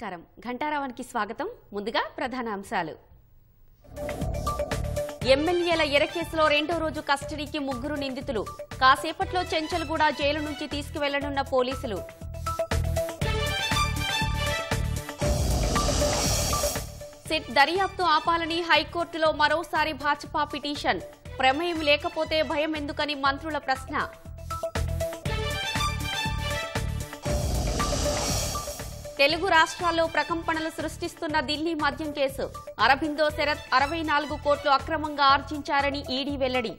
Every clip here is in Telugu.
నమస్కారం ఘంటారావానికి స్వాగతం ముందుగా ప్రధాన అంశాలు ఎమ్మెల్యేల ఎరకేసులో రెండో రోజు కస్టడీకి ముగ్గురు నిందితులు కాసేపట్లో చెంచల్గూడ జైలు నుంచి తీసుకువెళ్లనున్న పోలీసులు సిట్ దర్యాప్తు ఆపాలని హైకోర్టులో మరోసారి భాజపా పిటిషన్ ప్రమేయం లేకపోతే భయం ఎందుకని మంత్రుల ప్రశ్న తెలుగు రాష్ట్రాల్లో ప్రకంపనలు సృష్టిస్తున్న ఢిల్లీ మద్యం కేసు అరబిందో శరత్ అరవై నాలుగు కోట్లు అక్రమంగా ఆర్జించారని ఈడీ వెల్లడి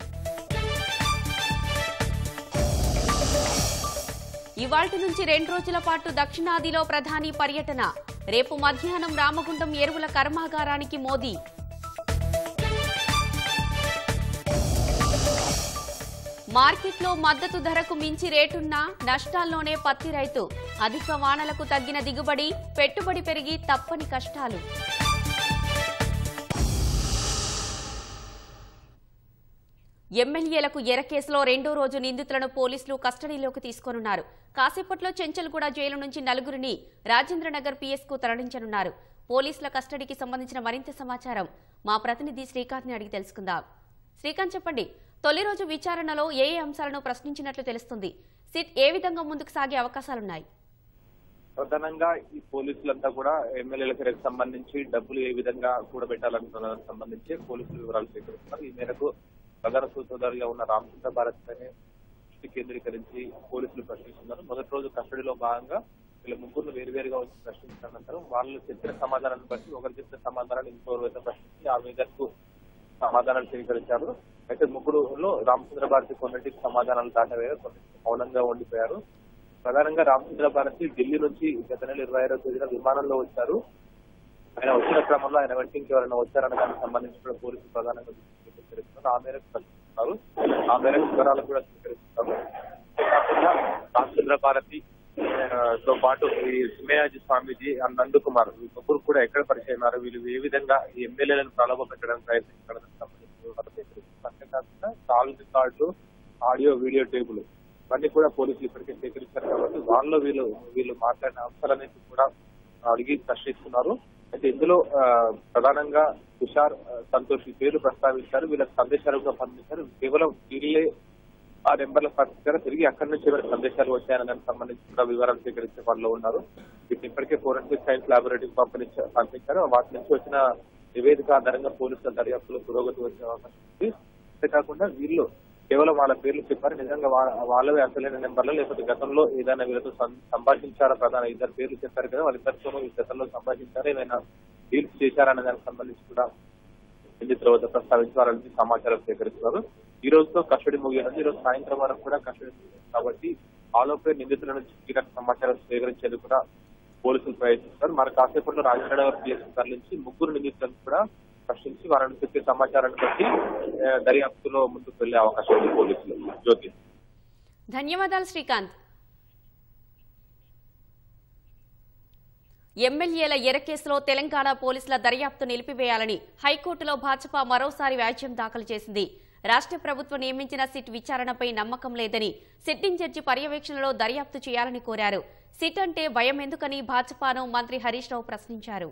ఇవాల్టి నుంచి రెండు రోజుల పాటు దక్షిణాదిలో ప్రధాని పర్యటన రేపు మధ్యాహ్నం రామగుండం ఎరువుల కర్మాగారానికి మోదీ మార్కెట్లో మద్దతు ధరకు మించి రేటున్నా నష్టాల్లోనే పత్తి రైతు అధిక వానలకు తగ్గిన దిగుబడి పెట్టుబడి పెరిగి తప్పని కష్టాలు ఎమ్మెల్యేలకు ఎర కేసులో రెండో రోజు నిందితులను పోలీసులు కస్టడీలోకి తీసుకోనున్నారు కాసేపట్లో చెంచల్గూడ జైలు నుంచి నలుగురిని రాజేంద్రనగర్ పీఎస్కు తరలించనున్నారు పోలీసుల కస్టడీకి సంబంధించిన మరింత సమాచారం మా ప్రతినిధి శ్రీకాంత్ని అడిగి తెలుసుకుందాం శ్రీకాంత్ చెప్పండి తొలి రోజు విచారణలో ఏ ఏ అంశాలను ప్రశ్నించినట్లు తెలుస్తుంది సిట్ ఏ విధంగా ముందుకు సాగే అవకాశాలున్నాయి ప్రధానంగా ఈ పోలీసులంతా కూడా ఎమ్మెల్యేల సంబంధించి డబ్బులు ఏ విధంగా కూడబెట్టాలనుకున్న సంబంధించి పోలీసులు వివరాలు సేకరిస్తున్నారు ఈ మేరకు ప్రధాన సూత్రధారిగా ఉన్న రామచంద్ర భారత్ అనే దృష్టి కేంద్రీకరించి పోలీసులు ప్రశ్నిస్తున్నారు మొదటి రోజు కస్టడీలో భాగంగా వీళ్ళ ముగ్గురు వేరువేరుగా వచ్చి ప్రశ్నించిన అనంతరం వాళ్ళు చెప్పిన సమాధానాన్ని బట్టి ఒకరు చెప్పిన సమాధానాన్ని ఇంకొకరు ప్రశ్నించి ఆ మేరకు సమాధానాలు స్వీకరించారు అయితే ముగ్గురులో రామచంద్ర భారతి కొన్నింటికి సమాధానాలు దాటవే కొన్ని మౌనంగా ఉండిపోయారు ప్రధానంగా రామచంద్ర భారతి ఢిల్లీ నుంచి గత నెల ఇరవై ఐదో తేదీన విమానంలో వచ్చారు ఆయన వచ్చిన క్రమంలో ఆయన వెంట ఎవరైనా వచ్చారన్న దానికి సంబంధించిన పోలీసులు ప్రధానంగా స్వీకరిస్తున్నారు ఆ మేరకు కలుస్తున్నారు ఆ మేరకు వివరాలు కూడా స్వీకరిస్తున్నారు రామచంద్ర భారతి తో పాటు ఈ సుమయాజీ స్వామీజీ నందకుమార్ ఈ ముగ్గురు కూడా ఎక్కడ పరిచయం వీళ్ళు ఏ విధంగా ఎమ్మెల్యేలను ప్రలోభ పెట్టడానికి ప్రయత్నించడానికి సంబంధించిన అంతేకాకుండా కాల్ రికార్డులు ఆడియో వీడియో టేబుల్ ఇవన్నీ కూడా పోలీసులు ఇప్పటికే సేకరించారు కాబట్టి వాళ్ళు వీళ్ళు వీళ్ళు మాట్లాడిన అంశాలనేది కూడా అడిగి ప్రశ్నిస్తున్నారు అయితే ఇందులో ప్రధానంగా తుషార్ సంతోష్ పేరు ప్రస్తావించారు వీళ్ళకి సందేశాలుగా పంపించారు కేవలం వీళ్ళే ఆ నెంబర్ల పంపించారు తిరిగి అక్కడి నుంచి ఎవరికి సందేశాలు వచ్చాయని దానికి సంబంధించి కూడా వివరాలు సేకరించే వాళ్ళు ఉన్నారు వీటిని ఇప్పటికే ఫోరెన్సిక్ సైన్స్ లాబొరేటరీకి పంపించారు వాటి నుంచి వచ్చిన నివేదిక ఆధారంగా పోలీసుల దర్యాప్తులో పురోగతి వచ్చే అవకాశం ఉంది కాకుండా వీళ్ళు కేవలం వాళ్ళ పేర్లు చెప్పారు నిజంగా వాళ్ళవే అసలైన నెంబర్లు లేకపోతే గతంలో ఏదైనా వీళ్ళతో సంభాషించారా ప్రధాన ఇద్దరు పేర్లు చెప్పారు కదా వాళ్ళిద్దరితోనూ గతంలో సంభాషించారా ఏమైనా డీల్స్ చేశారనే దానికి సంబంధించి కూడా నిందితుల వద్ద ప్రస్తావించాలని సమాచారం సేకరిస్తున్నారు ఈ రోజుతో కస్టడీ ముగియనుంది ఈ రోజు సాయంత్రం వరకు కూడా కస్టడీ కాబట్టి ఆలోపే నిందితుల నుంచి కీలక సమాచారం సేకరించేందుకు కూడా పోలీసులు ప్రయత్నిస్తారు మరి కాసేపట్లో రాజనగర్ పిఎస్ తరలించి ముగ్గురు నిందితులను కూడా ప్రశ్నించి వారిని చెప్పే సమాచారాన్ని బట్టి దర్యాప్తులో ముందుకు వెళ్లే అవకాశం ఉంది పోలీసులు జ్యోతి ధన్యవాదాలు శ్రీకాంత్ ఎమ్మెల్యేల ఎర కేసులో తెలంగాణ పోలీసుల దర్యాప్తు నిలిపివేయాలని హైకోర్టులో భాజపా మరోసారి వ్యాజ్యం దాఖలు చేసింది రాష్ట్ర ప్రభుత్వం నియమించిన సిట్ విచారణపై నమ్మకం లేదని సిట్టింగ్ జడ్జి పర్యవేక్షణలో దర్యాప్తు చేయాలని కోరారు సిట్ అంటే భయం ఎందుకని భాజపాను మంత్రి హరీష్ రావు ప్రశ్నించారు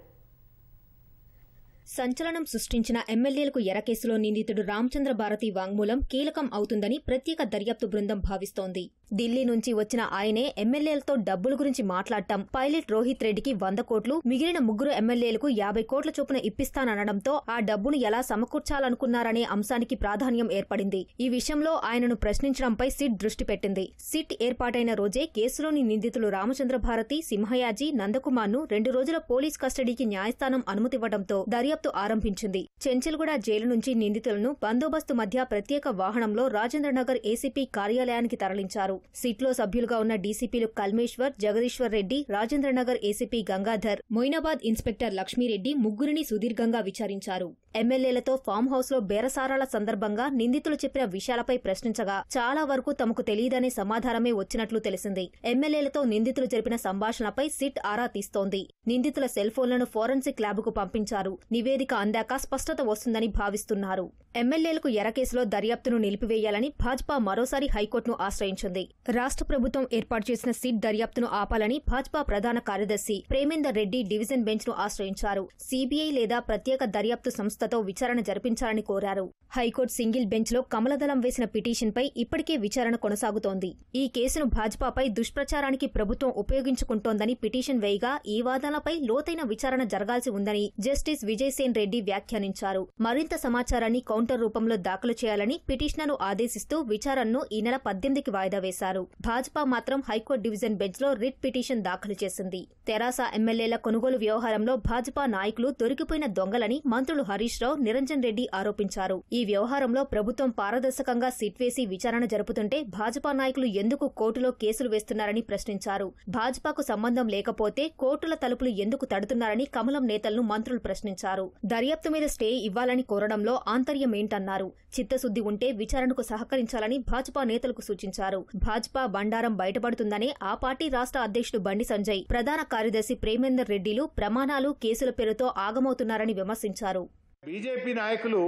సంచలనం సృష్టించిన ఎమ్మెల్యేలకు ఎరకేసులో నిందితుడు రామచంద్ర భారతి వాంగ్మూలం కీలకం అవుతుందని ప్రత్యేక దర్యాప్తు బృందం భావిస్తోంది ఢిల్లీ నుంచి వచ్చిన ఆయనే ఎమ్మెల్యేలతో డబ్బుల గురించి మాట్లాడటం పైలట్ రోహిత్ రెడ్డికి వంద కోట్లు మిగిలిన ముగ్గురు ఎమ్మెల్యేలకు యాభై కోట్ల చొప్పున ఇప్పిస్తాననడంతో ఆ డబ్బును ఎలా సమకూర్చాలనుకున్నారనే అంశానికి ప్రాధాన్యం ఏర్పడింది ఈ విషయంలో ఆయనను ప్రశ్నించడంపై సిట్ దృష్టి పెట్టింది సిట్ ఏర్పాటైన రోజే కేసులోని నిందితులు రామచంద్ర భారతి సింహయాజీ నందకుమార్ను రెండు రోజుల పోలీస్ కస్టడీకి న్యాయస్థానం అనుమతివ్వడంతో దర్యాప్తు ఆరంభించింది చెంచల్గూడ జైలు నుంచి నిందితులను బందోబస్తు మధ్య ప్రత్యేక వాహనంలో రాజేంద్రనగర్ ఏసీపీ కార్యాలయానికి తరలించారు చేశారు సిట్లో సభ్యులుగా ఉన్న డీసీపీలు కల్మేశ్వర్ జగదీశ్వర్ రెడ్డి రాజేంద్రనగర్ ఏసీపీ గంగాధర్ మొయినాబాద్ ఇన్స్పెక్టర్ లక్ష్మీరెడ్డి ముగ్గురిని సుదీర్ఘంగా విచారించారు ఎమ్మెల్యేలతో ఫామ్ హౌస్ లో బేరసారాల సందర్భంగా నిందితులు చెప్పిన విషయాలపై ప్రశ్నించగా చాలా వరకు తమకు తెలియదనే సమాధానమే వచ్చినట్లు తెలిసింది ఎమ్మెల్యేలతో నిందితులు జరిపిన సంభాషణపై సిట్ ఆరా తీస్తోంది నిందితుల సెల్ఫోన్లను ఫోరెన్సిక్ ల్యాబ్కు పంపించారు నివేదిక అందాక స్పష్టత వస్తుందని భావిస్తున్నారు ఎమ్మెల్యేలకు ఎరకేసులో దర్యాప్తును నిలిపివేయాలని భాజపా మరోసారి హైకోర్టును ఆశ్రయించింది రాష్ట్ర ప్రభుత్వం ఏర్పాటు చేసిన సిట్ దర్యాప్తును ఆపాలని భాజపా ప్రధాన కార్యదర్శి ప్రేమేందర్ రెడ్డి డివిజన్ బెంచ్ ను ఆశ్రయించారు సీబీఐ లేదా ప్రత్యేక దర్యాప్తు సంస్థ నివేదికతో విచారణ జరిపించాలని కోరారు హైకోర్టు సింగిల్ బెంచ్ లో కమలదళం వేసిన పిటిషన్పై ఇప్పటికే విచారణ కొనసాగుతోంది ఈ కేసును భాజపాపై దుష్ప్రచారానికి ప్రభుత్వం ఉపయోగించుకుంటోందని పిటిషన్ వేయగా ఈ వాదనలపై లోతైన విచారణ జరగాల్సి ఉందని జస్టిస్ విజయసేన్ రెడ్డి వ్యాఖ్యానించారు మరింత సమాచారాన్ని కౌంటర్ రూపంలో దాఖలు చేయాలని పిటిషనర్ ఆదేశిస్తూ విచారణను ఈ నెల పద్దెనిమిదికి వాయిదా వేశారు భాజపా మాత్రం హైకోర్టు డివిజన్ బెంచ్ లో రిట్ పిటిషన్ దాఖలు చేసింది తెరాస ఎమ్మెల్యేల కొనుగోలు వ్యవహారంలో భాజపా నాయకులు దొరికిపోయిన దొంగలని మంత్రులు హరీష్ హరీష్ రావు నిరంజన్ రెడ్డి ఆరోపించారు ఈ వ్యవహారంలో ప్రభుత్వం పారదర్శకంగా సిట్ వేసి విచారణ జరుపుతుంటే భాజపా నాయకులు ఎందుకు కోర్టులో కేసులు వేస్తున్నారని ప్రశ్నించారు భాజపాకు సంబంధం లేకపోతే కోర్టుల తలుపులు ఎందుకు తడుతున్నారని కమలం నేతలను మంత్రులు ప్రశ్నించారు దర్యాప్తు మీద స్టే ఇవ్వాలని కోరడంలో ఆంతర్యం ఏంటన్నారు చిత్తశుద్ది ఉంటే విచారణకు సహకరించాలని భాజపా నేతలకు సూచించారు భాజపా బండారం బయటపడుతుందని ఆ పార్టీ రాష్ట్ర అధ్యక్షుడు బండి సంజయ్ ప్రధాన కార్యదర్శి ప్రేమేందర్ రెడ్డిలు ప్రమాణాలు కేసుల పేరుతో ఆగమవుతున్నారని విమర్శించారు బీజేపీ నాయకులు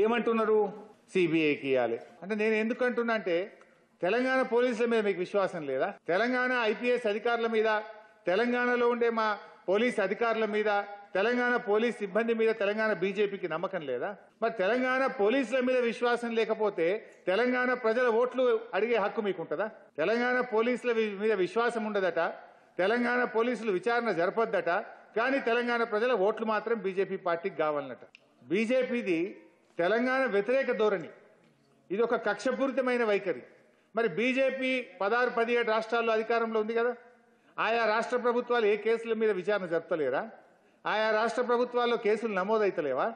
ఏమంటున్నారు సిబిఐకి ఇవ్వాలి అంటే నేను ఎందుకు అంటున్నా అంటే తెలంగాణ పోలీసుల మీద మీకు విశ్వాసం లేదా తెలంగాణ ఐపీఎస్ అధికారుల మీద తెలంగాణలో ఉండే మా పోలీస్ అధికారుల మీద తెలంగాణ పోలీస్ సిబ్బంది మీద తెలంగాణ బీజేపీకి నమ్మకం లేదా మరి తెలంగాణ పోలీసుల మీద విశ్వాసం లేకపోతే తెలంగాణ ప్రజల ఓట్లు అడిగే హక్కు మీకు ఉంటుందా తెలంగాణ పోలీసుల మీద విశ్వాసం ఉండదట తెలంగాణ పోలీసులు విచారణ జరపద్దట కానీ తెలంగాణ ప్రజల ఓట్లు మాత్రం బీజేపీ పార్టీకి కావాలన్నట బీజేపీది తెలంగాణ వ్యతిరేక ధోరణి ఇది ఒక కక్షపూరితమైన వైఖరి మరి బీజేపీ పదహారు పదిహేడు రాష్ట్రాల్లో అధికారంలో ఉంది కదా ఆయా రాష్ట్ర ప్రభుత్వాలు ఏ కేసుల మీద విచారణ జరపలేరా ఆయా రాష్ట్ర ప్రభుత్వాల్లో కేసులు నమోదైతలేవా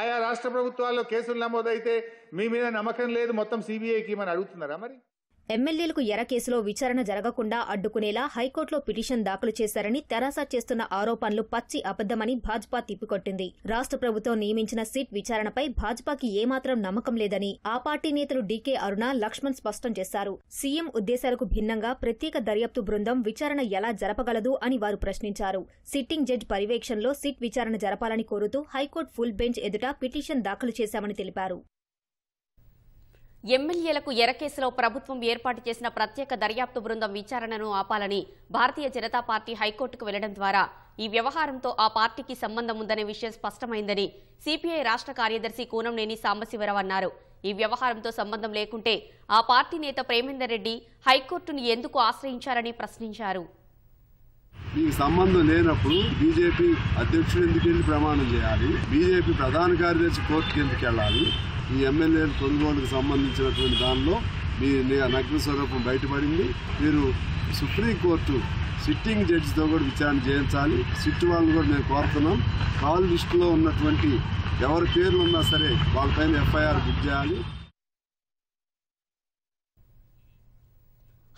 ఆయా రాష్ట్ర ప్రభుత్వాల్లో కేసులు నమోదైతే మీ మీద నమ్మకం లేదు మొత్తం సిబిఐకి మనం అడుగుతున్నారా మరి ఎమ్మెల్యేలకు ఎర కేసులో విచారణ జరగకుండా అడ్డుకునేలా హైకోర్టులో పిటిషన్ దాఖలు చేశారని తెరాస చేస్తున్న ఆరోపణలు పచ్చి అబద్దమని భాజపా తిప్పికొట్టింది రాష్ట ప్రభుత్వం నియమించిన సిట్ విచారణపై భాజపాకి ఏమాత్రం నమ్మకం లేదని ఆ పార్టీ నేతలు డీకే అరుణ లక్ష్మణ్ స్పష్టం చేశారు సీఎం ఉద్దేశాలకు భిన్నంగా ప్రత్యేక దర్యాప్తు బృందం విచారణ ఎలా జరపగలదు అని వారు ప్రశ్నించారు సిట్టింగ్ జడ్జి పర్యవేక్షణలో సిట్ విచారణ జరపాలని కోరుతూ హైకోర్టు ఫుల్ బెంచ్ ఎదుట పిటిషన్ దాఖలు చేశామని తెలిపారు ఎమ్మెల్యేలకు ఎరకేసులో ప్రభుత్వం ఏర్పాటు చేసిన ప్రత్యేక దర్యాప్తు బృందం విచారణను ఆపాలని భారతీయ జనతా పార్టీ హైకోర్టుకు వెళ్లడం ద్వారా ఈ వ్యవహారంతో ఆ పార్టీకి సంబంధం ఉందనే విషయం స్పష్టమైందని సిపిఐ రాష్ట్ర కార్యదర్శి కూనంనేని సాంబశివరావు అన్నారు ఈ వ్యవహారంతో సంబంధం లేకుంటే ఆ పార్టీ నేత ప్రేమేందర్ రెడ్డి హైకోర్టును ఎందుకు ఆశ్రయించారని ప్రశ్నించారు ఈ సంబంధం లేనప్పుడు బీజేపీ అధ్యక్షుడు ఎందుకు వెళ్ళి ప్రమాణం చేయాలి బీజేపీ ప్రధాన కార్యదర్శి కోర్టుకి ఎందుకు వెళ్ళాలి ఈ ఎమ్మెల్యే కొనుగోలుకు సంబంధించినటువంటి దానిలో మీ నగ్న స్వరూపం బయటపడింది మీరు సుప్రీంకోర్టు సిట్టింగ్ జడ్జితో కూడా విచారణ చేయించాలి సిట్టు వాళ్ళని కూడా నేను కోరుతున్నాం కాల్ లిస్టులో ఉన్నటువంటి ఎవరి పేర్లు ఉన్నా సరే వాళ్ళపైన ఎఫ్ఐఆర్ బుక్ చేయాలి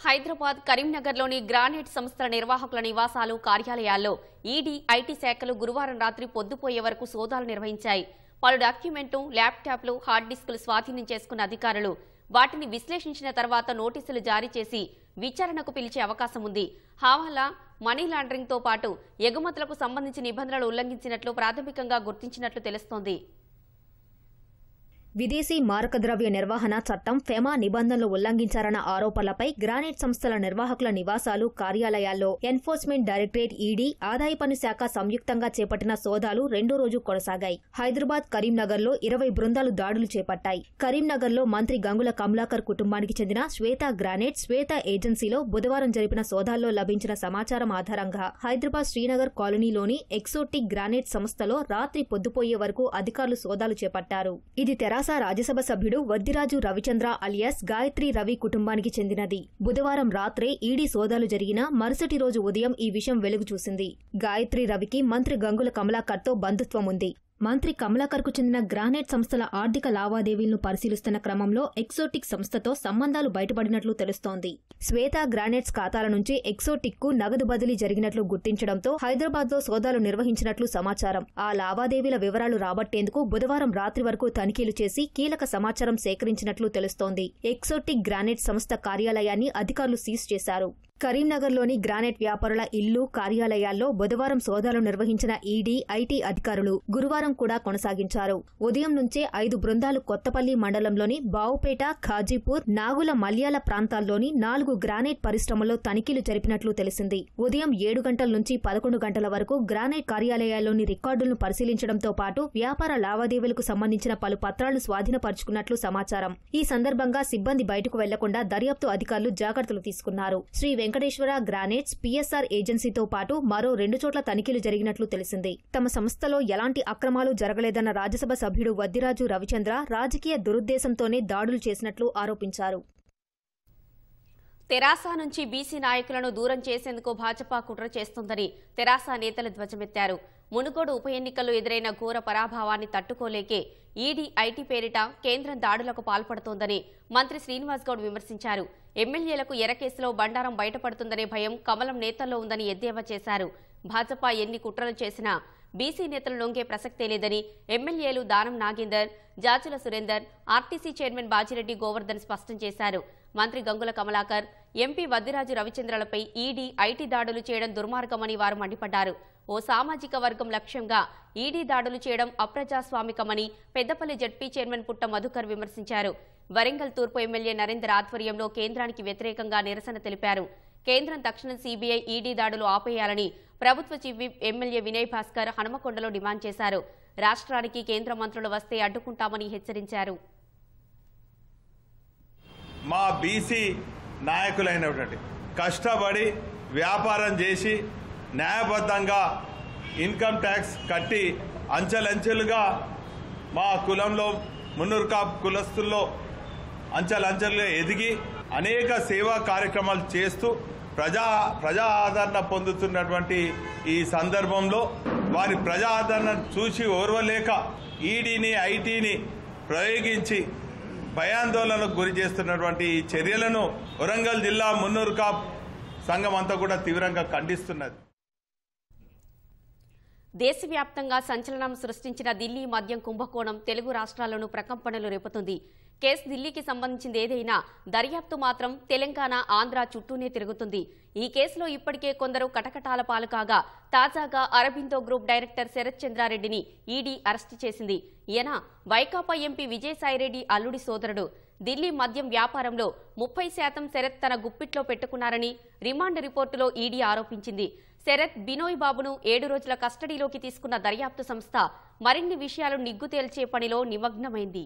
హైదరాబాద్ కరీంనగర్లోని గ్రానైట్ సంస్థల నిర్వాహకుల నివాసాలు కార్యాలయాల్లో ఈడీ ఐటీ శాఖలు గురువారం రాత్రి పొద్దుపోయే వరకు సోదాలు నిర్వహించాయి పలు డాక్యుమెంట్లు ల్యాప్టాప్లు హార్డ్ డిస్కులు స్వాధీనం చేసుకున్న అధికారులు వాటిని విశ్లేషించిన తర్వాత నోటీసులు జారీ చేసి విచారణకు పిలిచే అవకాశం ఉంది హావాలా మనీ లాండరింగ్తో పాటు ఎగుమతులకు సంబంధించి నిబంధనలు ఉల్లంఘించినట్లు ప్రాథమికంగా గుర్తించినట్లు తెలుస్తోంది విదేశీ మారక ద్రవ్య నిర్వహణ చట్టం ఫెమా నిబంధనలు ఉల్లంఘించారన్న ఆరోపణలపై గ్రానైట్ సంస్థల నిర్వాహకుల నివాసాలు కార్యాలయాల్లో ఎన్ఫోర్స్మెంట్ డైరెక్టరేట్ ఈడీ ఆదాయ పన్ను శాఖ సంయుక్తంగా చేపట్టిన సోదాలు రెండో రోజు కొనసాగాయి హైదరాబాద్ కరీంనగర్లో ఇరవై బృందాలు దాడులు చేపట్టాయి కరీంనగర్లో మంత్రి గంగుల కమలాకర్ కుటుంబానికి చెందిన శ్వేత గ్రానైట్ శ్వేత ఏజెన్సీలో బుధవారం జరిపిన సోదాల్లో లభించిన సమాచారం ఆధారంగా హైదరాబాద్ శ్రీనగర్ కాలనీలోని ఎక్సోటిక్ గ్రానైట్ సంస్థలో రాత్రి పొద్దుపోయే వరకు అధికారులు సోదాలు చేపట్టారు ఇది తెరాస బాస రాజ్యసభ సభ్యుడు వద్దిరాజు రవిచంద్ర అలియాస్ గాయత్రి రవి కుటుంబానికి చెందినది బుధవారం రాత్రే ఈడీ సోదాలు జరిగిన మరుసటి రోజు ఉదయం ఈ విషయం వెలుగు చూసింది గాయత్రి రవికి మంత్రి గంగుల కమలాకర్తో బంధుత్వం ఉంది మంత్రి కమలాకర్కు చెందిన గ్రానైట్ సంస్థల ఆర్థిక లావాదేవీలను పరిశీలిస్తున్న క్రమంలో ఎక్సోటిక్ సంస్థతో సంబంధాలు బయటపడినట్లు తెలుస్తోంది శ్వేత గ్రానైట్స్ ఖాతాల నుంచి ఎక్సోటిక్ కు నగదు బదిలీ జరిగినట్లు గుర్తించడంతో హైదరాబాద్ లో సోదాలు నిర్వహించినట్లు సమాచారం ఆ లావాదేవీల వివరాలు రాబట్టేందుకు బుధవారం రాత్రి వరకు తనిఖీలు చేసి కీలక సమాచారం సేకరించినట్లు తెలుస్తోంది ఎక్సోటిక్ గ్రానైట్ సంస్థ కార్యాలయాన్ని అధికారులు సీజ్ చేశారు కరీంనగర్లోని గ్రానైట్ వ్యాపారుల ఇల్లు కార్యాలయాల్లో బుధవారం సోదాలు నిర్వహించిన ఈడీ ఐటీ అధికారులు గురువారం కూడా కొనసాగించారు ఉదయం నుంచే ఐదు బృందాలు కొత్తపల్లి మండలంలోని బావుపేట ఖాజీపూర్ నాగుల మల్యాల ప్రాంతాల్లోని నాలుగు గ్రానైట్ పరిశ్రమల్లో తనిఖీలు జరిపినట్లు తెలిసింది ఉదయం ఏడు గంటల నుంచి పదకొండు గంటల వరకు గ్రానైట్ కార్యాలయాల్లోని రికార్డులను పరిశీలించడంతో పాటు వ్యాపార లావాదేవీలకు సంబంధించిన పలు పత్రాలను స్వాధీనపరుచుకున్నట్లు సమాచారం ఈ సందర్భంగా సిబ్బంది బయటకు వెళ్లకుండా దర్యాప్తు అధికారులు జాగ్రత్తలు తీసుకున్నారు శ్రీ వెంకట వెంకటేశ్వర గ్రానైట్స్ పీఎస్ఆర్ ఏజెన్సీతో పాటు మరో రెండు చోట్ల తనిఖీలు జరిగినట్లు తెలిసింది తమ సంస్థలో ఎలాంటి అక్రమాలు జరగలేదన్న రాజ్యసభ సభ్యుడు వద్దిరాజు రవిచంద్ర రాజకీయ దురుద్దేశంతోనే దాడులు చేసినట్లు ఆరోపించారు తెరాస నుంచి బీసీ నాయకులను దూరం చేసేందుకు భాజపా కుట్ర చేస్తుందని తెరాస నేతలు ధ్వజమెత్తారు మునుగోడు ఉప ఎన్నికల్లో ఎదురైన ఘోర పరాభావాన్ని తట్టుకోలేకే ఈడీ ఐటీ పేరిట కేంద్రం దాడులకు పాల్పడుతోందని మంత్రి శ్రీనివాస్ గౌడ్ విమర్శించారు ఎమ్మెల్యేలకు ఎరకేసులో బండారం బయటపడుతుందనే భయం కమలం నేతల్లో ఉందని ఎద్దేవా చేశారు భాజపా ఎన్ని కుట్రలు చేసినా బీసీ నేతలు లొంగే ప్రసక్తే లేదని ఎమ్మెల్యేలు దానం నాగేందర్ జాచుల సురేందర్ ఆర్టీసీ చైర్మన్ బాజిరెడ్డి గోవర్ధన్ స్పష్టం చేశారు మంత్రి గంగుల కమలాకర్ ఎంపీ వద్దిరాజు రవిచంద్రలపై ఈడీ ఐటీ దాడులు చేయడం దుర్మార్గమని వారు మండిపడ్డారు ఓ సామాజిక వర్గం లక్ష్యంగా ఈడీ దాడులు చేయడం అప్రజాస్వామికమని పెద్దపల్లి జడ్పీ చైర్మన్ పుట్ట మధుకర్ విమర్శించారు వరంగల్ తూర్పు ఎమ్మెల్యే నరేందర్ ఆధ్వర్యంలో కేంద్రానికి వ్యతిరేకంగా నిరసన తెలిపారు కేంద్రం తక్షణం సీబీఐ ఈడీ దాడులు ఆపేయాలని ప్రభుత్వ చీఫ్ ఎమ్మెల్యే వినయ్ భాస్కర్ హనుమకొండలో డిమాండ్ చేశారు రాష్ట్రానికి కేంద్ర మంత్రులు వస్తే అడ్డుకుంటామని హెచ్చరించారు మా బీసీ నాయకులైనటువంటి కష్టపడి వ్యాపారం చేసి న్యాయబద్ధంగా ఇన్కమ్ ట్యాక్స్ కట్టి అంచెలంచెలుగా మా కులంలో మున్నూరు కాపు కులస్తుల్లో అంచెలంచెలుగా ఎదిగి అనేక సేవా కార్యక్రమాలు చేస్తూ ప్రజా ప్రజా ఆదరణ పొందుతున్నటువంటి ఈ సందర్భంలో వారి ప్రజా ఆదరణ చూసి ఓర్వలేక ఈడీని ఐటీని ప్రయోగించి భయాందోళనకు గురి చేస్తున్నటువంటి ఈ చర్యలను వరంగల్ జిల్లా మున్నూరు కాప్ సంఘం అంతా కూడా తీవ్రంగా ఖండిస్తున్నది దేశవ్యాప్తంగా సంచలనం సృష్టించిన ఢిల్లీ మద్యం కుంభకోణం తెలుగు రాష్ట్రాలను ప్రకంపనలు రేపుతుంది కేసు ఢిల్లీకి సంబంధించింది ఏదైనా దర్యాప్తు మాత్రం తెలంగాణ ఆంధ్ర చుట్టూనే తిరుగుతుంది ఈ కేసులో ఇప్పటికే కొందరు కటకటాల పాలు కాగా తాజాగా అరబిందో గ్రూప్ డైరెక్టర్ శరత్ చంద్రారెడ్డిని ఈడీ అరెస్టు చేసింది ఈయన వైకాపా ఎంపీ విజయసాయిరెడ్డి అల్లుడి సోదరుడు ఢిల్లీ మద్యం వ్యాపారంలో ముప్పై శాతం శరత్ తన గుప్పిట్లో పెట్టుకున్నారని రిమాండ్ రిపోర్టులో ఈడీ ఆరోపించింది శరత్ బినోయ్ బాబును ఏడు రోజుల కస్టడీలోకి తీసుకున్న దర్యాప్తు సంస్థ మరిన్ని విషయాలు నిగ్గు తేల్చే పనిలో నిమగ్నమైంది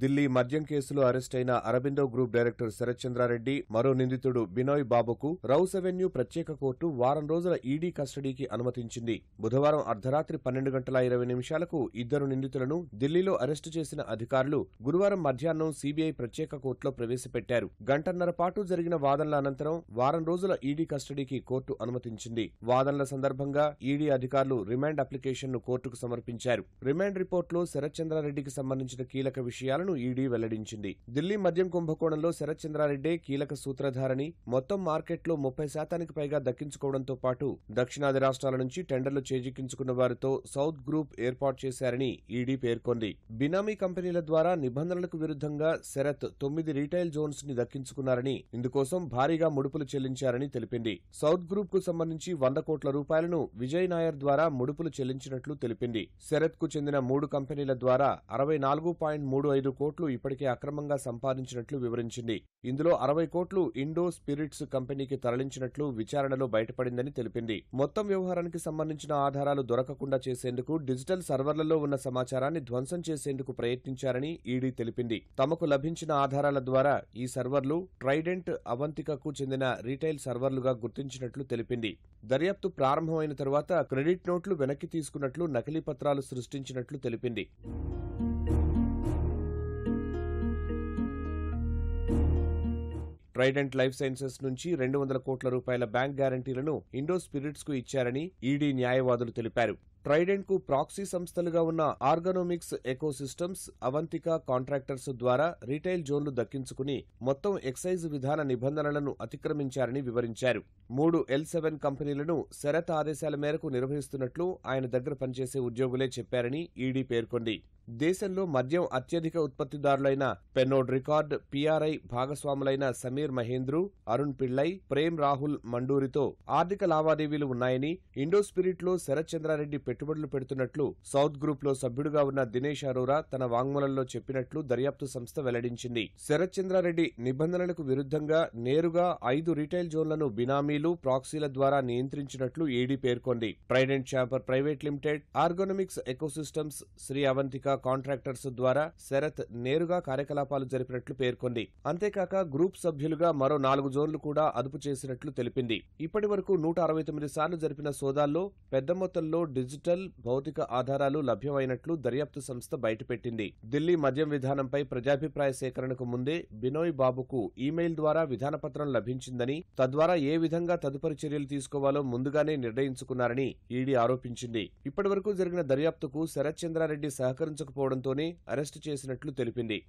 ఢిల్లీ మద్యం కేసులో అరెస్టైన అరబిందో గ్రూప్ డైరెక్టర్ శరత్చంద్రారెడ్డి మరో నిందితుడు బినోయ్ బాబుకు రౌస్ అవెన్యూ ప్రత్యేక కోర్టు వారం రోజుల ఈడీ కస్టడీకి అనుమతించింది బుధవారం అర్ధరాత్రి పన్నెండు గంటల ఇరవై నిమిషాలకు ఇద్దరు నిందితులను ఢిల్లీలో అరెస్టు చేసిన అధికారులు గురువారం మధ్యాహ్నం సీబీఐ ప్రత్యేక కోర్టులో ప్రవేశపెట్టారు గంటన్నర పాటు జరిగిన వాదనల అనంతరం వారం రోజుల ఈడీ కస్టడీకి కోర్టు అనుమతించింది వాదనల సందర్భంగా ఈడీ అధికారులు రిమాండ్ అప్లికేషన్ను కోర్టుకు సమర్పించారు రిమాండ్ రిపోర్టులో శరత్చంద్రారెడ్డికి సంబంధించిన కీలక విషయాలు విషయాలను ఈడీ వెల్లడించింది ఢిల్లీ మద్యం కుంభకోణంలో శరత్ చంద్రారెడ్డి కీలక సూత్రధారని మొత్తం మార్కెట్లో ముప్పై శాతానికి పైగా దక్కించుకోవడంతో పాటు దక్షిణాది రాష్ట్రాల నుంచి టెండర్లు చేజిక్కించుకున్న వారితో సౌత్ గ్రూప్ ఏర్పాటు చేశారని ఈడీ పేర్కొంది బినామీ కంపెనీల ద్వారా నిబంధనలకు విరుద్ధంగా శరత్ తొమ్మిది రీటైల్ జోన్స్ ని దక్కించుకున్నారని ఇందుకోసం భారీగా ముడుపులు చెల్లించారని తెలిపింది సౌత్ గ్రూప్ కు సంబంధించి వంద కోట్ల రూపాయలను విజయ్ నాయర్ ద్వారా ముడుపులు చెల్లించినట్లు తెలిపింది శరత్ కు చెందిన మూడు కంపెనీల ద్వారా అరవై నాలుగు పాయింట్ మూడు ఐదు ఐదు కోట్లు ఇప్పటికే అక్రమంగా సంపాదించినట్లు వివరించింది ఇందులో అరవై కోట్లు ఇండో స్పిరిట్స్ కంపెనీకి తరలించినట్లు విచారణలో బయటపడిందని తెలిపింది మొత్తం వ్యవహారానికి సంబంధించిన ఆధారాలు దొరకకుండా చేసేందుకు డిజిటల్ సర్వర్లలో ఉన్న సమాచారాన్ని ధ్వంసం చేసేందుకు ప్రయత్నించారని ఈడీ తెలిపింది తమకు లభించిన ఆధారాల ద్వారా ఈ సర్వర్లు ట్రైడెంట్ అవంతికకు చెందిన రీటైల్ సర్వర్లుగా గుర్తించినట్లు తెలిపింది దర్యాప్తు ప్రారంభమైన తరువాత క్రెడిట్ నోట్లు వెనక్కి తీసుకున్నట్లు నకిలీ పత్రాలు సృష్టించినట్లు తెలిపింది ట్రైడెంట్ లైఫ్ సైన్సెస్ నుంచి రెండు వందల కోట్ల రూపాయల బ్యాంక్ గ్యారంటీలను ఇండో స్పిరిట్స్ కు ఇచ్చారని ఈడీ న్యాయవాదులు తెలిపారు ట్రైడెంట్ కు ప్రాక్సీ సంస్థలుగా ఉన్న ఆర్గనోమిక్స్ ఎకోసిస్టమ్స్ అవంతిక కాంట్రాక్టర్స్ ద్వారా రీటైల్ జోన్లు దక్కించుకుని మొత్తం ఎక్సైజ్ విధాన నిబంధనలను అతిక్రమించారని వివరించారు మూడు ఎల్ సెవెన్ కంపెనీలను శరత్ ఆదేశాల మేరకు నిర్వహిస్తున్నట్లు ఆయన దగ్గర పనిచేసే ఉద్యోగులే చెప్పారని ఈడీ పేర్కొంది దేశంలో మద్యం అత్యధిక ఉత్పత్తిదారులైన పెన్నోడ్ రికార్డ్ పీఆర్ఐ భాగస్వాములైన సమీర్ మహేంద్రు అరుణ్ పిళ్లై ప్రేమ్ రాహుల్ మండూరితో ఆర్థిక లావాదేవీలు ఉన్నాయని ఇండో స్పిరిట్లో శరత్ చంద్రారెడ్డి పెట్టుబడులు పెడుతున్నట్లు సౌత్ గ్రూప్ లో సభ్యుడుగా ఉన్న దినేష్ అరోరా తన వాంగ్మూలంలో చెప్పినట్లు దర్యాప్తు సంస్థ వెల్లడించింది శరత్ చంద్రారెడ్డి నిబంధనలకు విరుద్ధంగా నేరుగా ఐదు రిటైల్ జోన్లను బినామీలు ప్రాక్సీల ద్వారా నియంత్రించినట్లు ఈడీ పేర్కొంది Trident Chemphar private limited Organomics Ecosystems Sri Avantika contractors ద్వారా శరత్ నేరుగా కార్యకలాపాలు జరిపినట్లు పేర్కొంది అంతేకాక గ్రూప్ సభ్యులుగా మరో నాలుగు జోన్లు కూడా అదుపు చేసినట్లు తెలిపింది ఇప్పటి వరకు నూట అరవై తొమ్మిది సార్లు జరిపిన సోదాల్లో పెద్ద మొత్తంలో డిజిటల్ డిజిటల్ భౌతిక ఆధారాలు లభ్యమైనట్లు దర్యాప్తు సంస్థ బయటపెట్టింది ఢిల్లీ మద్యం విధానంపై ప్రజాభిప్రాయ సేకరణకు ముందే బినోయ్ బాబుకు ఈమెయిల్ ద్వారా విధానపత్రం లభించిందని తద్వారా ఏ విధంగా తదుపరి చర్యలు తీసుకోవాలో ముందుగానే నిర్ణయించుకున్నారని ఈడీ ఆరోపించింది ఇప్పటివరకు జరిగిన దర్యాప్తుకు శరత్ చంద్రారెడ్డి సహకరించకపోవడంతోనే అరెస్టు చేసినట్లు తెలిపింది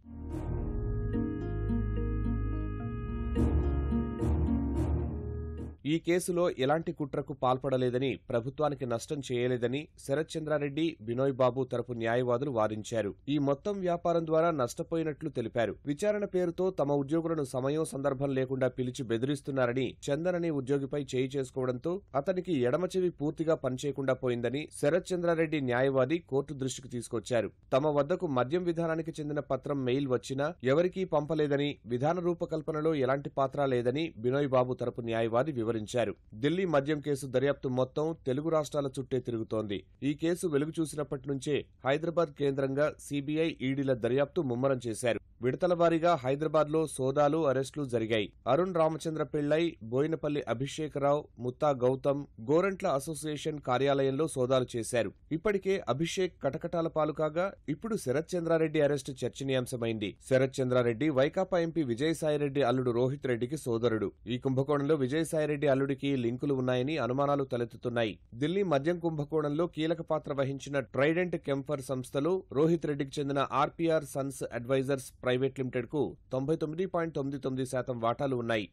ఈ కేసులో ఎలాంటి కుట్రకు పాల్పడలేదని ప్రభుత్వానికి నష్టం చేయలేదని శరత్ చంద్రారెడ్డి బినోయ్ బాబు తరపు న్యాయవాదులు వాదించారు ఈ మొత్తం వ్యాపారం ద్వారా నష్టపోయినట్లు తెలిపారు విచారణ పేరుతో తమ ఉద్యోగులను సమయం సందర్భం లేకుండా పిలిచి బెదిరిస్తున్నారని చందన్ అనే ఉద్యోగిపై చేయి చేసుకోవడంతో అతనికి ఎడమ చెవి పూర్తిగా పనిచేయకుండా పోయిందని శరత్ చంద్రారెడ్డి న్యాయవాది కోర్టు దృష్టికి తీసుకొచ్చారు తమ వద్దకు మద్యం విధానానికి చెందిన పత్రం మెయిల్ వచ్చినా ఎవరికీ పంపలేదని విధాన రూపకల్పనలో ఎలాంటి పాత్ర లేదని బినోయ్ బాబు తరపు న్యాయవాది వివరించారు వివరించారు ఢిల్లీ మద్యం కేసు దర్యాప్తు మొత్తం తెలుగు రాష్ట్రాల చుట్టే తిరుగుతోంది ఈ కేసు వెలుగు చూసినప్పటి నుంచే హైదరాబాద్ కేంద్రంగా సీబీఐ ఈడీల దర్యాప్తు ముమ్మరం చేశారు విడతల వారీగా హైదరాబాద్లో సోదాలు అరెస్టులు జరిగాయి అరుణ్ రామచంద్ర పిళ్లై బోయినపల్లి అభిషేకరావు ముత్తా గౌతమ్ గోరంట్ల అసోసియేషన్ కార్యాలయంలో సోదాలు చేశారు ఇప్పటికే అభిషేక్ కటకటాల పాలు కాగా ఇప్పుడు శరత్ చంద్రారెడ్డి అరెస్టు చర్చనీయాంశమైంది శరత్ చంద్రారెడ్డి వైకాపా ఎంపీ విజయసాయిరెడ్డి అల్లుడు రోహిత్ రెడ్డికి సోదరుడు ఈ కుంభకోణంలో విజయసాయిరెడ్డి అల్లుడికి లింకులు ఉన్నాయని అనుమానాలు తలెత్తుతున్నాయి ఢిల్లీ మద్యం కుంభకోణంలో కీలక పాత్ర వహించిన ట్రైడెంట్ కెంఫర్ సంస్థలో రోహిత్ రెడ్డికి చెందిన ఆర్పీఆర్ సన్స్ అడ్వైజర్స్ ప్రైవేట్ లిమిటెడ్కు తొంభై తొమ్మిది పాయింట్ తొమ్మిది తొమ్మిది శాతం వాటాలు ఉన్నాయి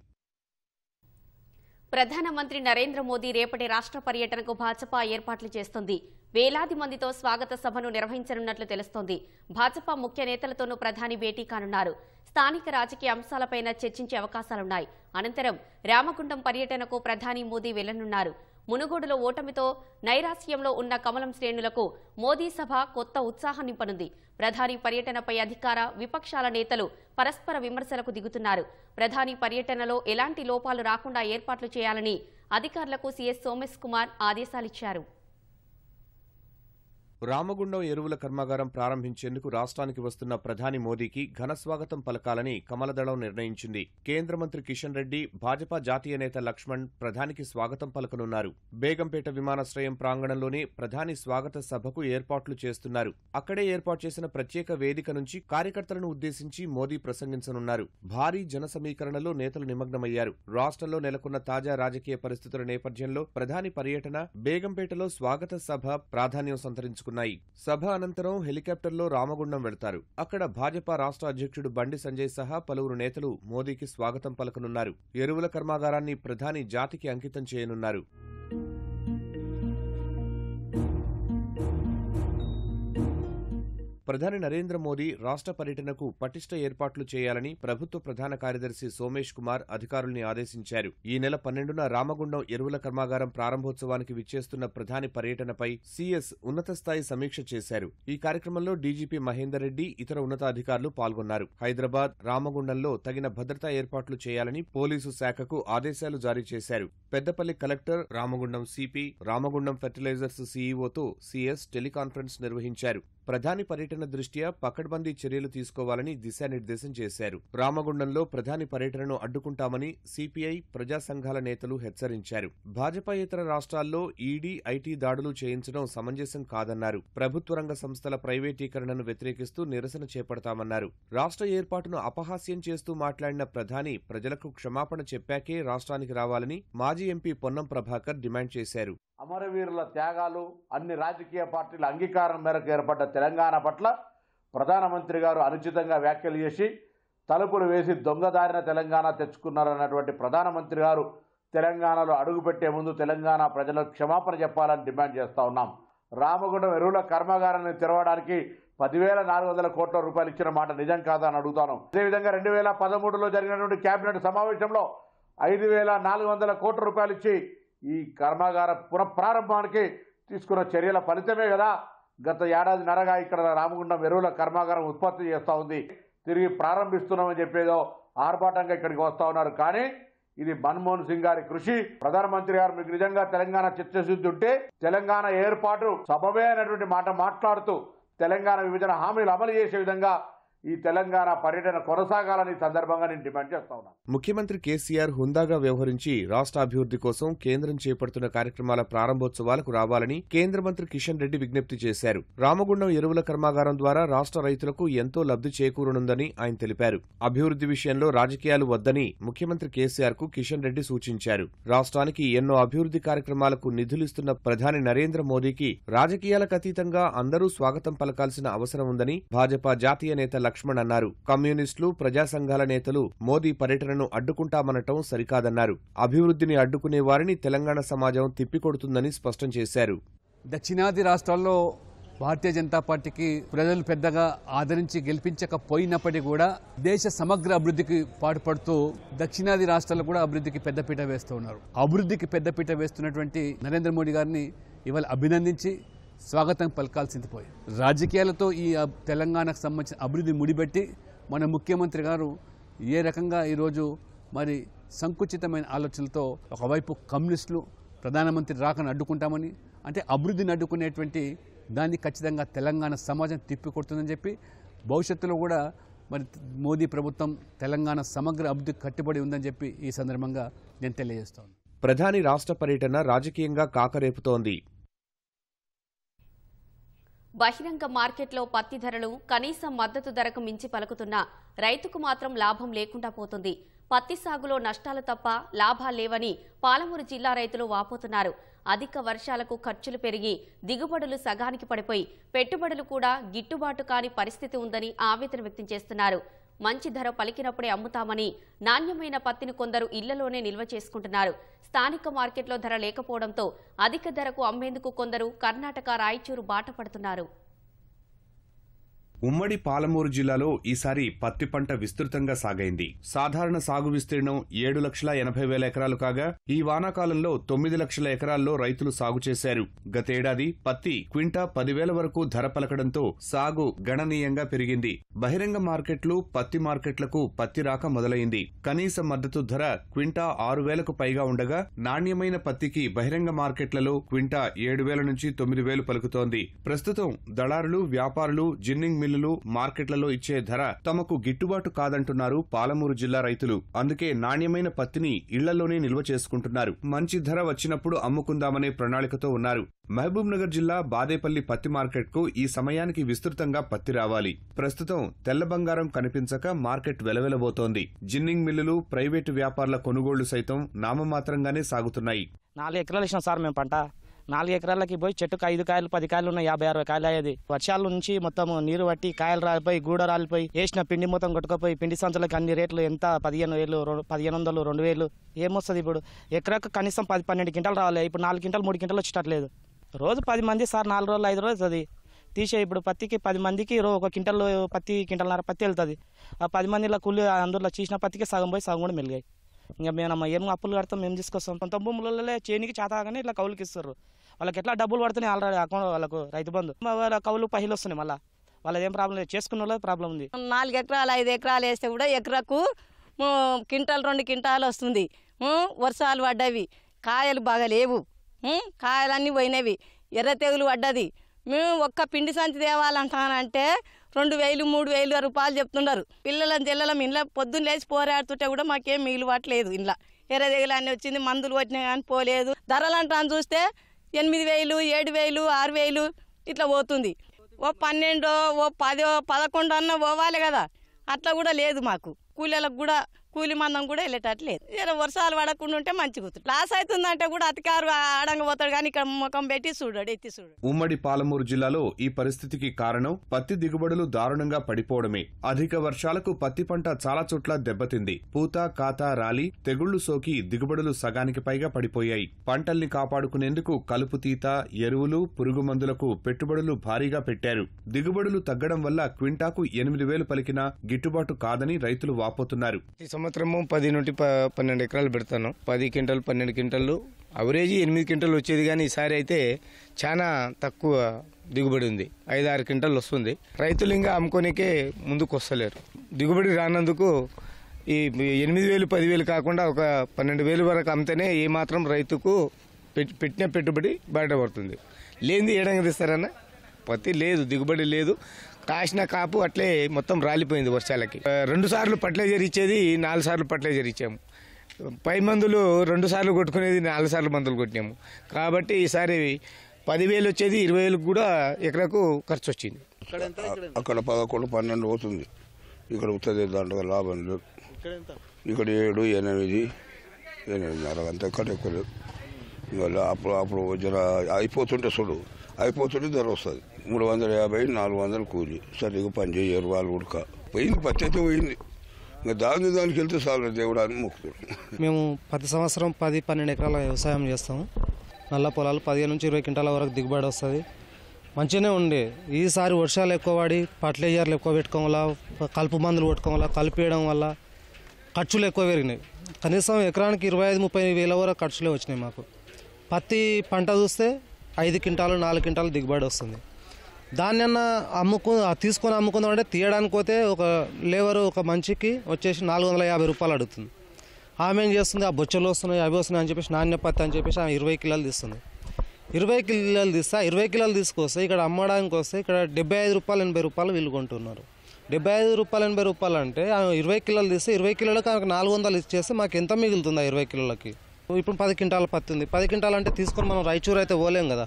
ప్రధానమంత్రి నరేంద్ర మోదీ రేపటి రాష్ట్ర పర్యటనకు భాజపా ఏర్పాట్లు చేస్తుంది వేలాది మందితో స్వాగత సభను నిర్వహించనున్నట్లు తెలుస్తోంది భాజపా ముఖ్య నేతలతోనూ ప్రధాని భేటీ కానున్నారు స్థానిక రాజకీయ అంశాలపై చర్చించే అవకాశాలున్నాయి అనంతరం రామగుండం పర్యటనకు ప్రధాని మోదీ వెళ్లనున్నారు మునుగోడులో ఓటమితో నైరాస్యంలో ఉన్న కమలం శ్రేణులకు మోదీ సభ కొత్త ఉత్సాహం నింపనుంది ప్రధాని పర్యటనపై అధికార విపక్షాల నేతలు పరస్పర విమర్శలకు దిగుతున్నారు ప్రధాని పర్యటనలో ఎలాంటి లోపాలు రాకుండా ఏర్పాట్లు చేయాలని అధికారులకు సీఎస్ సోమేశ్ కుమార్ ఆదేశాలిచ్చారు రామగుండం ఎరువుల కర్మాగారం ప్రారంభించేందుకు రాష్ట్రానికి వస్తున్న ప్రధాని మోదీకి ఘన స్వాగతం పలకాలని కమలదళం నిర్ణయించింది కేంద్ర మంత్రి కిషన్ రెడ్డి భాజపా జాతీయ నేత లక్ష్మణ్ ప్రధానికి స్వాగతం పలకనున్నారు బేగంపేట విమానాశ్రయం ప్రాంగణంలోనే ప్రధాని స్వాగత సభకు ఏర్పాట్లు చేస్తున్నారు అక్కడే ఏర్పాటు చేసిన ప్రత్యేక వేదిక నుంచి కార్యకర్తలను ఉద్దేశించి మోదీ ప్రసంగించనున్నారు భారీ జన సమీకరణలో నేతలు నిమగ్నమయ్యారు రాష్ట్రంలో నెలకొన్న తాజా రాజకీయ పరిస్థితుల నేపథ్యంలో ప్రధాని పర్యటన బేగంపేటలో స్వాగత సభ ప్రాధాన్యం సంతరించుకున్నారు చేరుకున్నాయి సభ అనంతరం హెలికాప్టర్లో రామగుండం వెళ్తారు అక్కడ భాజపా రాష్ట్ర అధ్యక్షుడు బండి సంజయ్ సహా పలువురు నేతలు మోదీకి స్వాగతం పలకనున్నారు ఎరువుల కర్మాగారాన్ని ప్రధాని జాతికి అంకితం చేయనున్నారు ప్రధాని నరేంద్ర మోదీ రాష్ట్ర పర్యటనకు పటిష్ట ఏర్పాట్లు చేయాలని ప్రభుత్వ ప్రధాన కార్యదర్శి సోమేష్ కుమార్ అధికారుల్ని ఆదేశించారు ఈ నెల పన్నెండున రామగుండం ఎరువుల కర్మాగారం ప్రారంభోత్సవానికి విచ్చేస్తున్న ప్రధాని పర్యటనపై సీఎస్ ఉన్నత స్థాయి సమీక్ష చేశారు ఈ కార్యక్రమంలో డీజీపీ మహేందర్ రెడ్డి ఇతర ఉన్నతాధికారులు పాల్గొన్నారు హైదరాబాద్ రామగుండంలో తగిన భద్రతా ఏర్పాట్లు చేయాలని పోలీసు శాఖకు ఆదేశాలు జారీ చేశారు Peddapalli collector Ramagundam CP Ramagundam fertilizers సీఈఓతో సీఎస్ టెలికాన్ఫరెన్స్ నిర్వహించారు ప్రధాని పర్యటన దృష్ట్యా పకడ్బందీ చర్యలు తీసుకోవాలని దిశానిర్దేశం చేశారు రామగుండంలో ప్రధాని పర్యటనను అడ్డుకుంటామని సిపిఐ ప్రజా సంఘాల నేతలు హెచ్చరించారు భాజపాయేతర రాష్ట్రాల్లో ఈడీ ఐటీ దాడులు చేయించడం సమంజసం కాదన్నారు ప్రభుత్వ రంగ సంస్థల ప్రైవేటీకరణను వ్యతిరేకిస్తూ నిరసన చేపడతామన్నారు రాష్ట్ర ఏర్పాటును అపహాస్యం చేస్తూ మాట్లాడిన ప్రధాని ప్రజలకు క్షమాపణ చెప్పాకే రాష్ట్రానికి రావాలని మాజీ ఎంపీ పొన్నం ప్రభాకర్ డిమాండ్ చేశారు అమరవీరుల త్యాగాలు అన్ని రాజకీయ పార్టీల అంగీకారం మేరకు ఏర్పడ్డ తెలంగాణ పట్ల ప్రధానమంత్రి గారు అనుచితంగా వ్యాఖ్యలు చేసి తలుపులు వేసి దొంగదారిన తెలంగాణ తెచ్చుకున్నారన్నటువంటి ప్రధానమంత్రి గారు తెలంగాణలో అడుగుపెట్టే ముందు తెలంగాణ ప్రజలకు క్షమాపణ చెప్పాలని డిమాండ్ చేస్తూ ఉన్నాం రామగుండం ఎరువుల కర్మాగారాన్ని తెరవడానికి పదివేల నాలుగు వందల కోట్ల రూపాయలు ఇచ్చిన మాట నిజం కాదని అడుగుతాను అదేవిధంగా రెండు వేల పదమూడులో జరిగినటువంటి కేబినెట్ సమావేశంలో ఐదు వేల నాలుగు వందల కోట్ల రూపాయలు ఇచ్చి ఈ కర్మాగార పునఃప్రారంభానికి తీసుకున్న చర్యల ఫలితమే కదా గత ఏడాది నరగా ఇక్కడ రామగుండం ఎరువుల కర్మాగారం ఉత్పత్తి చేస్తూ ఉంది తిరిగి ప్రారంభిస్తున్నామని చెప్పేదో ఆర్భాటంగా ఇక్కడికి వస్తూ ఉన్నారు కానీ ఇది మన్మోహన్ సింగ్ గారి కృషి ప్రధానమంత్రి గారు మీకు నిజంగా తెలంగాణ చిత్తశుద్ధి ఉంటే తెలంగాణ ఏర్పాటు సబవే అనేటువంటి మాట మాట్లాడుతూ తెలంగాణ విభజన హామీలు అమలు చేసే విధంగా ఈ తెలంగాణ పర్యటన కొనసాగాలని సందర్భంగా నేను డిమాండ్ చేస్తా ఉన్నా ముఖ్యమంత్రి కేసీఆర్ హుందాగా వ్యవహరించి రాష్ట్ర అభివృద్ధి కోసం కేంద్రం చేపడుతున్న కార్యక్రమాల ప్రారంభోత్సవాలకు రావాలని కేంద్ర మంత్రి కిషన్ రెడ్డి విజ్ఞప్తి చేశారు రామగుండం ఎరువుల కర్మాగారం ద్వారా రాష్ట్ర రైతులకు ఎంతో లబ్ధి చేకూరనుందని ఆయన తెలిపారు అభివృద్ధి విషయంలో రాజకీయాలు వద్దని ముఖ్యమంత్రి కేసీఆర్ కు కిషన్ రెడ్డి సూచించారు రాష్ట్రానికి ఎన్నో అభివృద్ధి కార్యక్రమాలకు నిధులిస్తున్న ప్రధాని నరేంద్ర మోదీకి రాజకీయాలకు అతీతంగా అందరూ స్వాగతం పలకాల్సిన అవసరం ఉందని భాజపా జాతీయ నేత లక్ష్మణ్ అన్నారు కమ్యూనిస్టులు ప్రజా సంఘాల నేతలు మోదీ పర్యటనను అడ్డుకుంటామనటం సరికాదన్నారు అభివృద్ధిని అడ్డుకునే వారిని తెలంగాణ సమాజం తిప్పికొడుతుందని స్పష్టం చేశారు దక్షిణాది రాష్ట్రాల్లో భారతీయ జనతా పార్టీకి ప్రజలు పెద్దగా ఆదరించి గెలిపించకపోయినప్పటికీ కూడా దేశ సమగ్ర అభివృద్ధికి పాటుపడుతూ దక్షిణాది రాష్ట్రాలు కూడా అభివృద్ధికి పెద్దపీట వేస్తూ ఉన్నారు అభివృద్ధికి పెద్దపీట వేస్తున్నటువంటి నరేంద్ర మోడీ గారిని ఇవాళ అభినందించి స్వాగతం పలకాల్సింది పోయి రాజకీయాలతో ఈ తెలంగాణకు సంబంధించిన అభివృద్ధి ముడిపెట్టి మన ముఖ్యమంత్రి గారు ఏ రకంగా ఈరోజు మరి సంకుచితమైన ఆలోచనలతో ఒకవైపు కమ్యూనిస్టులు ప్రధానమంత్రి రాకను అడ్డుకుంటామని అంటే అభివృద్ధిని అడ్డుకునేటువంటి దాన్ని ఖచ్చితంగా తెలంగాణ సమాజం తిప్పికొడుతుందని చెప్పి భవిష్యత్తులో కూడా మరి మోదీ ప్రభుత్వం తెలంగాణ సమగ్ర అభివృద్ధి కట్టుబడి ఉందని చెప్పి ఈ సందర్భంగా నేను తెలియజేస్తాను ప్రధాని రాష్ట్ర పర్యటన రాజకీయంగా కాకరేపుతోంది బహిరంగ మార్కెట్లో పత్తి ధరలు కనీస మద్దతు ధరకు మించి పలుకుతున్న రైతుకు మాత్రం లాభం లేకుండా పోతుంది పత్తి సాగులో నష్టాలు తప్ప లాభాలేవని పాలమూరు జిల్లా రైతులు వాపోతున్నారు అధిక వర్షాలకు ఖర్చులు పెరిగి దిగుబడులు సగానికి పడిపోయి పెట్టుబడులు కూడా గిట్టుబాటు కాని పరిస్థితి ఉందని ఆవేదన వ్యక్తం చేస్తున్నారు మంచి ధర పలికినప్పుడే అమ్ముతామని నాణ్యమైన పత్తిని కొందరు ఇళ్లలోనే నిల్వ చేసుకుంటున్నారు స్థానిక మార్కెట్లో ధర లేకపోవడంతో అధిక ధరకు అమ్మేందుకు కొందరు కర్ణాటక రాయచూరు బాట పడుతున్నారు ఉమ్మడి పాలమూరు జిల్లాలో ఈసారి పత్తి పంట విస్తృతంగా సాగైంది సాధారణ సాగు విస్తీర్ణం ఏడు లక్షల ఎనభై వేల ఎకరాలు కాగా ఈ వానాకాలంలో తొమ్మిది లక్షల ఎకరాల్లో రైతులు సాగు చేశారు గతేడాది పత్తి క్వింటా పదివేల వరకు ధర పలకడంతో సాగు గణనీయంగా పెరిగింది బహిరంగ మార్కెట్లు పత్తి మార్కెట్లకు పత్తి రాక మొదలైంది కనీస మద్దతు ధర క్వింటా ఆరు వేలకు పైగా ఉండగా నాణ్యమైన పత్తికి బహిరంగ మార్కెట్లలో క్వింటా ఏడు వేల నుంచి తొమ్మిది వేలు పలుకుతోంది ప్రస్తుతం దళారులు వ్యాపారులు జిన్నింగ్ మిల్లులు మార్కెట్లలో ఇచ్చే ధర తమకు గిట్టుబాటు కాదంటున్నారు పాలమూరు జిల్లా రైతులు అందుకే నాణ్యమైన పత్తిని ఇళ్లలోనే నిల్వ చేసుకుంటున్నారు మంచి ధర వచ్చినప్పుడు అమ్ముకుందామనే ప్రణాళికతో ఉన్నారు మహబూబ్నగర్ జిల్లా బాదేపల్లి పత్తి మార్కెట్కు ఈ సమయానికి విస్తృతంగా పత్తి రావాలి ప్రస్తుతం తెల్ల బంగారం కనిపించక మార్కెట్ వెలవెలబోతోంది జిన్నింగ్ మిల్లులు ప్రైవేటు వ్యాపారుల కొనుగోళ్లు సైతం నామమాత్రంగానే సాగుతున్నాయి నాలుగు ఎకరాలు ఇచ్చిన సార్ మేము పంట నాలుగు ఎకరాలకి పోయి చెట్టుకు ఐదు కాయలు పది కాయలు ఉన్నాయి యాభై అరవై కాయలు అయ్యేది వర్షాల నుంచి మొత్తం నీరు పట్టి కాయలు రాలిపోయి గూడ రాలిపోయి వేసిన పిండి మొత్తం కొట్టుకుపోయి పిండి సంచులకు అన్ని రేట్లు ఎంత పదిహేను వేలు పదిహేను వందలు రెండు వేలు ఏమొస్తుంది ఇప్పుడు ఎకరాకు కనీసం పది పన్నెండు కింటలు రావాలి ఇప్పుడు నాలుగు కింటలు మూడు కింటలు వచ్చేటట్లేదు రోజు పది మంది సార్ నాలుగు రోజులు ఐదు రోజులు అది తీసే ఇప్పుడు పత్తికి పది మందికి ఒక క్వింటల్ పత్తి నర పత్తి వెళ్తుంది ఆ పది మందిలో కూలి అందులో చేసిన పత్తికి సగం పోయి సగం కూడా మెలిగాయి ఇంకా మేము ఏం అప్పులు కడతాం మేము తీసుకొస్తాం సొంత భూములలో చేనికి చేతగానే ఇట్లా కౌలుకి వాళ్ళకి ఎట్లా డబ్బులు పడుతున్నాయి ఆల్రెడీ అకౌంట్ వాళ్ళకు రైతు బంధు వాళ్ళ కవులు పహిలు వస్తున్నాయి మళ్ళీ వాళ్ళది ఏం ప్రాబ్లం లేదు చేసుకున్న ప్రాబ్లం ఉంది నాలుగు ఎకరాలు ఐదు ఎకరాలు వేస్తే కూడా ఎకరాకు క్వింటాలు రెండు క్వింటాలు వస్తుంది వర్షాలు పడ్డవి కాయలు బాగా లేవు కాయలన్నీ పోయినవి ఎర్ర తెగులు పడ్డది మేము ఒక్క పిండి సంచి తేవాలంటానంటే రెండు వేలు మూడు వేలు రూపాయలు చెప్తున్నారు పిల్లల జిల్లలం ఇంట్లో పొద్దున్న లేచి పోరాడుతుంటే కూడా మాకేం మిగిలిపట్లేదు ఇంట్లో ఎర్ర తెగులు అన్నీ వచ్చింది మందులు కొట్టినా కానీ పోలేదు ధరలు అంటాను చూస్తే ఎనిమిది వేలు ఏడు వేలు ఆరు వేలు ఇట్లా పోతుంది ఓ పన్నెండో ఓ పదో పదకొండో అన్న పోవాలి కదా అట్లా కూడా లేదు మాకు కూలీలకు కూడా కూలి మందం కూడా వెళ్ళేటట్లేదు లేదు వర్షాలు పడకుండా ఉంటే మంచిగా లాస్ అవుతుందంటే కూడా అతికారు ఆడంగా పోతాడు కానీ ఇక్కడ ముఖం పెట్టి చూడాడు ఎత్తి చూడు ఉమ్మడి పాలమూరు జిల్లాలో ఈ పరిస్థితికి కారణం పత్తి దిగుబడులు దారుణంగా పడిపోవడమే అధిక వర్షాలకు పత్తి పంట చాలా చోట్ల దెబ్బతింది పూత కాత రాలి తెగుళ్లు సోకి దిగుబడులు సగానికి పైగా పడిపోయాయి పంటల్ని కాపాడుకునేందుకు కలుపు తీత ఎరువులు పురుగు మందులకు పెట్టుబడులు భారీగా పెట్టారు దిగుబడులు తగ్గడం వల్ల క్వింటాకు ఎనిమిది వేలు పలికినా గిట్టుబాటు కాదని రైతులు వాపోతున్నారు సంవత్సరము పది నుండి ప పన్నెండు ఎకరాలు పెడతాను పది క్వింటల్ పన్నెండు క్వింటలు అవరేజ్ ఎనిమిది క్వింటల్ వచ్చేది కానీ ఈసారి అయితే చాలా తక్కువ దిగుబడి ఉంది ఐదు ఆరు క్వింటల్ వస్తుంది రైతులు ఇంకా అమ్ముకోనికే ముందుకు వస్తలేరు దిగుబడి రానందుకు ఈ ఎనిమిది వేలు పదివేలు కాకుండా ఒక పన్నెండు వేలు వరకు అమ్మితేనే ఏమాత్రం రైతుకు పెట్టిన పెట్టుబడి బయటపడుతుంది లేనిది ఏడంగా తీస్తారన్న పత్తి లేదు దిగుబడి లేదు కాసిన కాపు అట్లే మొత్తం రాలిపోయింది వర్షాలకి రెండు సార్లు ఫర్టిలైజర్ ఇచ్చేది నాలుగు సార్లు ఫర్టిలైజర్ ఇచ్చాము పై మందులు రెండు సార్లు కొట్టుకునేది నాలుగు సార్లు మందులు కొట్టినాము కాబట్టి ఈసారి పదివేలు వచ్చేది ఇరవై వేలకు కూడా ఎకరకు ఖర్చు వచ్చింది అక్కడ పదకొండు పన్నెండు అవుతుంది ఇక్కడ ఉత్తర దాంట్లో లాభం లేదు ఇక్కడ ఏడు ఎనిమిది ఎనిమిదిన్నర అంత ఎక్కడ ఎక్కువ లేదు అప్పుడు అప్పుడు జర అయిపోతుంటే చూడు అయిపోతుంటే ధర వస్తుంది మూడు వందల యాభై నాలుగు వందలు కూలి సరిగ్గా పనిచేయరు వాళ్ళు ఉడక పోయింది పత్తి పోయింది ఇంకా దాని దానికి వెళ్తే చాలా దేవుడు అని మొక్కుతాడు మేము ప్రతి సంవత్సరం పది పన్నెండు ఎకరాల వ్యవసాయం చేస్తాము నల్ల పొలాలు పదిహేను నుంచి ఇరవై క్వింటాల వరకు దిగుబడి వస్తుంది మంచిగానే ఉండే ఈసారి వర్షాలు ఎక్కువ పడి పట్లేజర్లు ఎక్కువ పెట్టుకోం వల్ల కలుపు మందులు కొట్టుకోం వల్ల కలిపేయడం వల్ల ఖర్చులు ఎక్కువ పెరిగినాయి కనీసం ఎకరానికి ఇరవై ఐదు ముప్పై వేల వరకు ఖర్చులే వచ్చినాయి మాకు పత్తి పంట చూస్తే ఐదు క్వింటాలు నాలుగు క్వింటాలు దిగుబడి వస్తుంది దాన్ని అమ్ముకు తీసుకొని అమ్ముకుందాం అంటే తీయడానికి పోతే ఒక లేబర్ ఒక మనిషికి వచ్చేసి నాలుగు వందల యాభై రూపాయలు అడుగుతుంది ఆమె ఏం చేస్తుంది ఆ బొచ్చలు వస్తున్నాయి అవి వస్తున్నాయి అని చెప్పేసి నాణ్య పత్తి అని చెప్పేసి ఆమె ఇరవై కిలోలు తీస్తుంది ఇరవై కిలోలు తీస్తా ఇరవై కిలోలు తీసుకొస్తే ఇక్కడ అమ్మడానికి వస్తే ఇక్కడ డెబ్బై ఐదు రూపాయలు ఎనభై రూపాయలు వీలుకుంటున్నారు డెబ్బై ఐదు రూపాయలు ఎనభై రూపాయలు అంటే ఆమె ఇరవై కిలోలు తీస్తే ఇరవై కిలోలకు ఆమెకు నాలుగు వందలు ఇచ్చేస్తే మాకు ఎంత మిగులుతుంది ఆ ఇరవై కిలోలకి ఇప్పుడు పది క్వింటాల పత్తి ఉంది పది క్వింటాలు అంటే తీసుకొని మనం రాయచూరు అయితే పోలేం కదా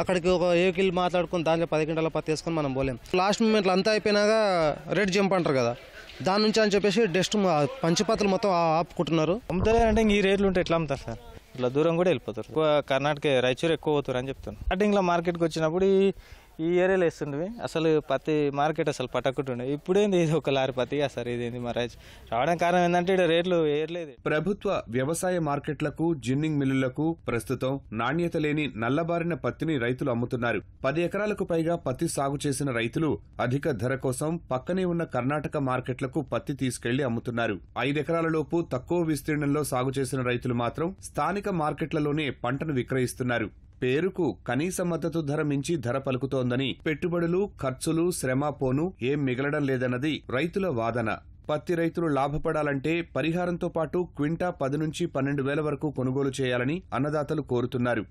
అక్కడికి ఒక వెహికల్ మాట్లాడుకుని దాంట్లో పది గంటల పత్తి వేసుకొని మనం పోలేం లాస్ట్ మూమెంట్లో అంతా అయిపోయినాక రెడ్ జంప్ అంటారు కదా దాని నుంచి అని చెప్పేసి డస్ట్ పంచపాత్రలు మొత్తం ఆపుకుంటున్నారు అమ్ముతారు అంటే ఈ రేట్లు ఉంటే ఎట్లా అమ్ముతారు సార్ ఇట్లా దూరం కూడా వెళ్ళిపోతారు ఎక్కువ కర్ణాటక రాయచూరు ఎక్కువ పోతారు అని చెప్తాను స్టార్టింగ్లో మార్కెట్కి వచ్చినప్పుడు ఈ ఏరియాలో వేస్తుండేవి అసలు పత్తి మార్కెట్ అసలు పట్టకుంటుండే ఇప్పుడేంది ఇది ఒక లారీ పత్తి సార్ ఇదేంది మరి రావడం కారణం ఏంటంటే ఇక్కడ రేట్లు ఏర్లేదు ప్రభుత్వ వ్యవసాయ మార్కెట్లకు జిన్నింగ్ మిల్లులకు ప్రస్తుతం నాణ్యత లేని నల్లబారిన పత్తిని రైతులు అమ్ముతున్నారు పది ఎకరాలకు పైగా పత్తి సాగు చేసిన రైతులు అధిక ధర కోసం పక్కనే ఉన్న కర్ణాటక మార్కెట్లకు పత్తి తీసుకెళ్లి అమ్ముతున్నారు ఐదెకరాలలోపు తక్కువ విస్తీర్ణంలో సాగు చేసిన రైతులు మాత్రం స్థానిక మార్కెట్లలోనే పంటను విక్రయిస్తున్నారు పేరుకు కనీస మద్దతు ధర మించి ధర పలుకుతోందని పెట్టుబడులు ఖర్చులు శ్రమ పోను ఏం మిగలడం లేదన్నది రైతుల వాదన పత్తి రైతులు లాభపడాలంటే పరిహారంతో పాటు క్వింటా పది నుంచి పన్నెండు వేల వరకు కొనుగోలు చేయాలని అన్నదాతలు కోరుతున్నారు